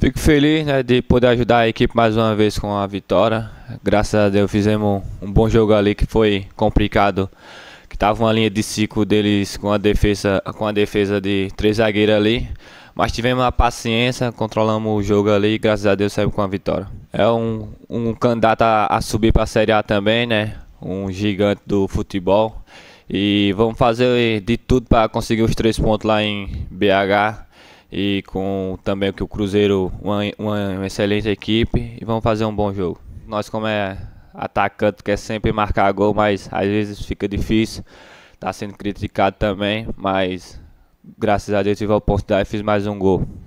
Fico feliz né, de poder ajudar a equipe mais uma vez com a vitória. Graças a Deus fizemos um bom jogo ali que foi complicado. Que tava uma linha de ciclo deles com a defesa, com a defesa de três zagueiros ali. Mas tivemos a paciência, controlamos o jogo ali e graças a Deus saímos com a vitória. É um, um candidato a, a subir para a Série A também, né? Um gigante do futebol. E vamos fazer de tudo para conseguir os três pontos lá em BH e com também que o Cruzeiro uma, uma excelente equipe e vamos fazer um bom jogo. Nós como é atacante quer sempre marcar gol, mas às vezes fica difícil. Está sendo criticado também, mas graças a Deus tive a oportunidade e fiz mais um gol.